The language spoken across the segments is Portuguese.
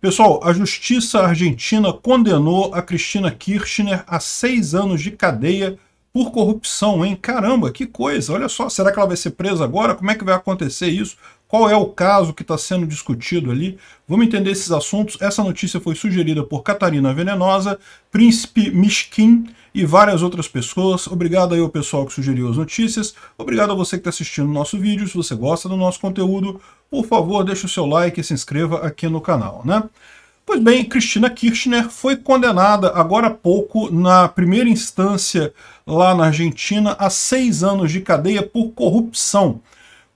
Pessoal, a justiça argentina condenou a Cristina Kirchner a seis anos de cadeia por corrupção, hein? Caramba, que coisa! Olha só, será que ela vai ser presa agora? Como é que vai acontecer isso? Qual é o caso que está sendo discutido ali? Vamos entender esses assuntos. Essa notícia foi sugerida por Catarina Venenosa, Príncipe Mishkin e várias outras pessoas. Obrigado aí ao pessoal que sugeriu as notícias. Obrigado a você que está assistindo o nosso vídeo. Se você gosta do nosso conteúdo, por favor, deixe o seu like e se inscreva aqui no canal, né? Pois bem, Cristina Kirchner foi condenada agora há pouco, na primeira instância lá na Argentina, a seis anos de cadeia por corrupção.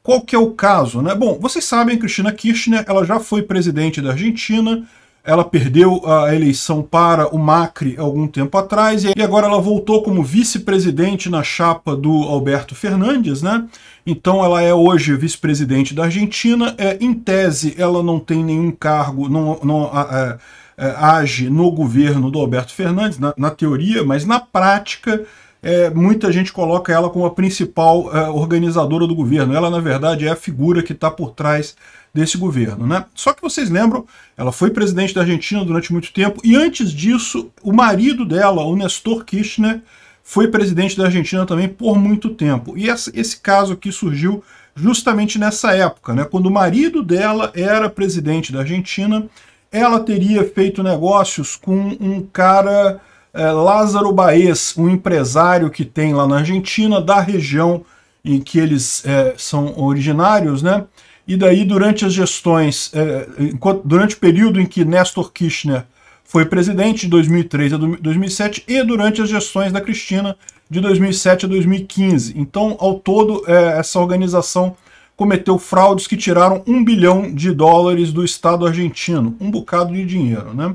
Qual que é o caso? Né? Bom, vocês sabem, Cristina Kirchner ela já foi presidente da Argentina, ela perdeu a eleição para o Macri algum tempo atrás e agora ela voltou como vice-presidente na chapa do Alberto Fernandes, né? Então ela é hoje vice-presidente da Argentina. É, em tese, ela não tem nenhum cargo, não, não a, a, a, é, age no governo do Alberto Fernandes, na, na teoria, mas na prática é, muita gente coloca ela como a principal é, organizadora do governo. Ela, na verdade, é a figura que está por trás desse governo. Né? Só que vocês lembram, ela foi presidente da Argentina durante muito tempo, e antes disso, o marido dela, o Nestor Kirchner, foi presidente da Argentina também por muito tempo. E esse caso aqui surgiu justamente nessa época, né? quando o marido dela era presidente da Argentina, ela teria feito negócios com um cara é, Lázaro Baez, um empresário que tem lá na Argentina, da região em que eles é, são originários, né? E daí, durante as gestões, é, enquanto, durante o período em que Néstor Kirchner foi presidente, de 2003 a 2007, e durante as gestões da Cristina, de 2007 a 2015. Então, ao todo, é, essa organização cometeu fraudes que tiraram um bilhão de dólares do Estado argentino, um bocado de dinheiro, né?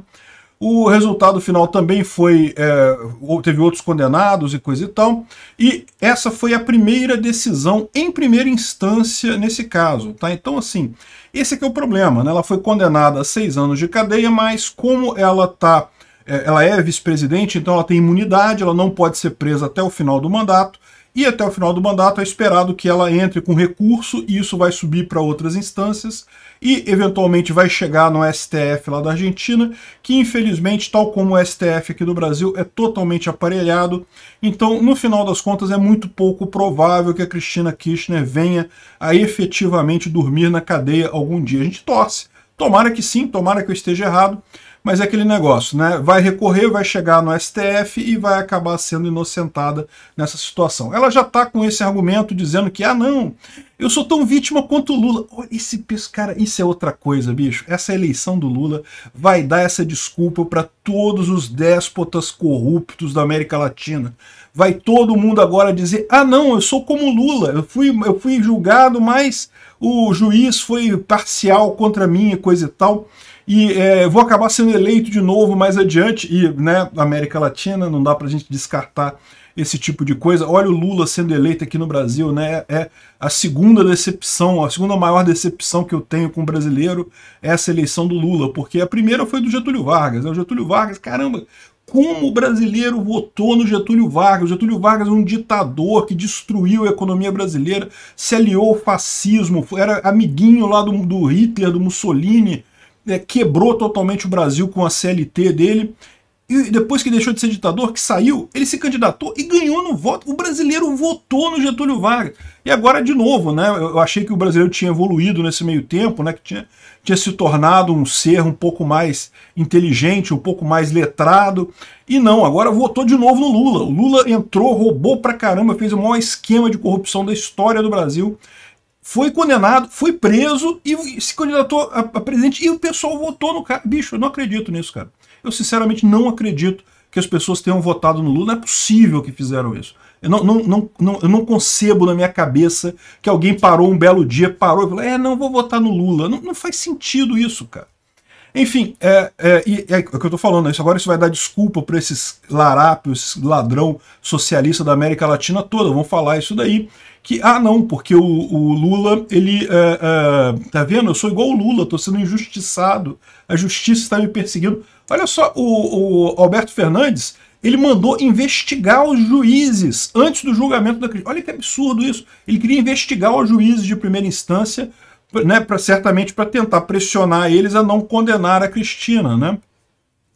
O resultado final também foi. É, teve outros condenados e coisa e tal. E essa foi a primeira decisão em primeira instância nesse caso. Tá? Então, assim, esse é o problema. Né? Ela foi condenada a seis anos de cadeia, mas como ela tá, é, ela é vice-presidente, então ela tem imunidade, ela não pode ser presa até o final do mandato e até o final do mandato é esperado que ela entre com recurso e isso vai subir para outras instâncias e eventualmente vai chegar no STF lá da Argentina, que infelizmente, tal como o STF aqui do Brasil, é totalmente aparelhado. Então, no final das contas, é muito pouco provável que a Cristina Kirchner venha a efetivamente dormir na cadeia algum dia. A gente torce. Tomara que sim, tomara que eu esteja errado, mas é aquele negócio, né? Vai recorrer, vai chegar no STF e vai acabar sendo inocentada nessa situação. Ela já está com esse argumento dizendo que, ah, não, eu sou tão vítima quanto o Lula. Olha esse cara, isso é outra coisa, bicho. Essa eleição do Lula vai dar essa desculpa para todos os déspotas corruptos da América Latina. Vai todo mundo agora dizer: "Ah, não, eu sou como o Lula. Eu fui eu fui julgado, mas o juiz foi parcial contra mim e coisa e tal" e é, vou acabar sendo eleito de novo mais adiante. E, né, América Latina, não dá para a gente descartar esse tipo de coisa. Olha o Lula sendo eleito aqui no Brasil, né? É, é a segunda decepção, a segunda maior decepção que eu tenho com o brasileiro é essa eleição do Lula, porque a primeira foi do Getúlio Vargas. Né? O Getúlio Vargas, caramba, como o brasileiro votou no Getúlio Vargas. O Getúlio Vargas é um ditador que destruiu a economia brasileira, se aliou ao fascismo, era amiguinho lá do, do Hitler, do Mussolini, é, quebrou totalmente o Brasil com a CLT dele. E depois que deixou de ser ditador, que saiu, ele se candidatou e ganhou no voto. O brasileiro votou no Getúlio Vargas. E agora, de novo, né? Eu achei que o brasileiro tinha evoluído nesse meio tempo, né? Que tinha, tinha se tornado um ser um pouco mais inteligente, um pouco mais letrado. E não, agora votou de novo no Lula. O Lula entrou, roubou pra caramba, fez o maior esquema de corrupção da história do Brasil foi condenado, foi preso e se candidatou a, a presidente. E o pessoal votou no cara. Bicho, eu não acredito nisso, cara. Eu sinceramente não acredito que as pessoas tenham votado no Lula. Não é possível que fizeram isso. Eu não, não, não, não, eu não concebo na minha cabeça que alguém parou um belo dia, parou e falou: é, não vou votar no Lula. Não, não faz sentido isso, cara. Enfim, é, é, é, é, o que eu estou falando, isso agora isso vai dar desculpa para esses larápios, esses ladrão socialista da América Latina toda, vão falar isso daí, que, ah não, porque o, o Lula, ele, é, é, tá vendo, eu sou igual o Lula, estou sendo injustiçado, a justiça está me perseguindo. Olha só, o, o, Alberto Fernandes, ele mandou investigar os juízes antes do julgamento da... Olha que absurdo isso, ele queria investigar os juízes de primeira instância, né, pra, certamente para tentar pressionar eles a não condenar a Cristina. Né?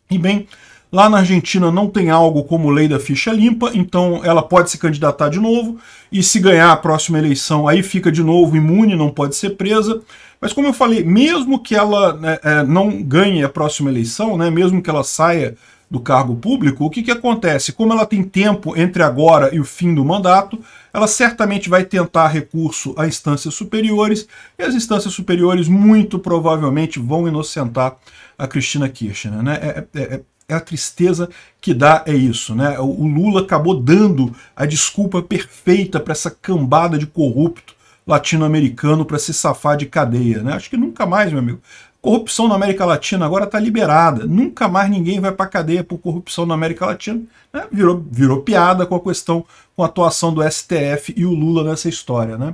E bem, Lá na Argentina não tem algo como lei da ficha limpa, então ela pode se candidatar de novo, e se ganhar a próxima eleição, aí fica de novo imune, não pode ser presa. Mas como eu falei, mesmo que ela né, é, não ganhe a próxima eleição, né, mesmo que ela saia do cargo público, o que, que acontece? Como ela tem tempo entre agora e o fim do mandato, ela certamente vai tentar recurso a instâncias superiores, e as instâncias superiores muito provavelmente vão inocentar a Cristina Kirchner. Né? É, é, é, é a tristeza que dá é isso, né? O Lula acabou dando a desculpa perfeita para essa cambada de corrupto latino-americano para se safar de cadeia, né? Acho que nunca mais, meu amigo, Corrupção na América Latina agora está liberada. Nunca mais ninguém vai para a cadeia por corrupção na América Latina. Né? Virou, virou piada com a questão, com a atuação do STF e o Lula nessa história. Né?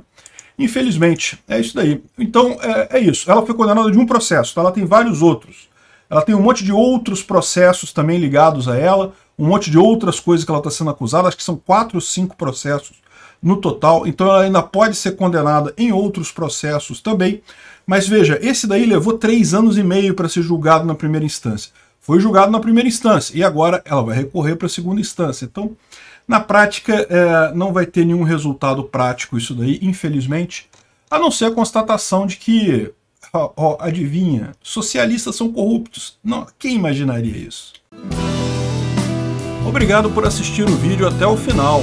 Infelizmente, é isso daí. Então, é, é isso. Ela foi condenada de um processo, tá? ela tem vários outros. Ela tem um monte de outros processos também ligados a ela, um monte de outras coisas que ela está sendo acusada, acho que são quatro ou cinco processos no total, então ela ainda pode ser condenada em outros processos também. Mas veja, esse daí levou três anos e meio para ser julgado na primeira instância. Foi julgado na primeira instância e agora ela vai recorrer para a segunda instância. Então, na prática, é, não vai ter nenhum resultado prático isso daí, infelizmente, a não ser a constatação de que, ó, ó, adivinha, socialistas são corruptos. Não, quem imaginaria isso? Obrigado por assistir o vídeo até o final.